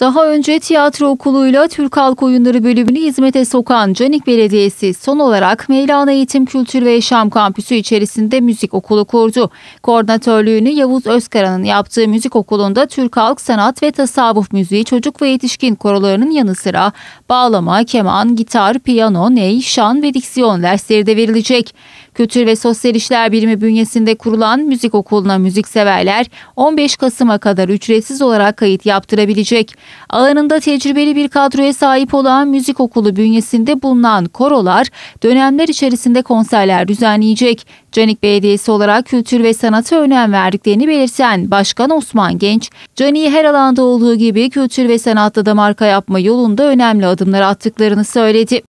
Daha önce tiyatro okuluyla Türk Halk Oyunları bölümünü hizmete sokan Canik Belediyesi son olarak Meylan Eğitim Kültür ve Yaşam Kampüsü içerisinde müzik okulu kurdu. Koordinatörlüğünü Yavuz Özkara'nın yaptığı müzik okulunda Türk Halk Sanat ve Tasavvuf Müziği çocuk ve yetişkin korolarının yanı sıra bağlama, keman, gitar, piyano, ney, şan ve diksiyon dersleri de verilecek. Kültür ve Sosyal İşler Birimi bünyesinde kurulan müzik okuluna müzikseverler 15 Kasım'a kadar ücretsiz olarak kayıt yaptırabilecek. Alanında tecrübeli bir kadroya sahip olan müzik okulu bünyesinde bulunan korolar dönemler içerisinde konserler düzenleyecek. Canik Belediyesi olarak kültür ve sanata önem verdiklerini belirten Başkan Osman Genç, Canik'i her alanda olduğu gibi kültür ve sanatta da marka yapma yolunda önemli adımlar attıklarını söyledi.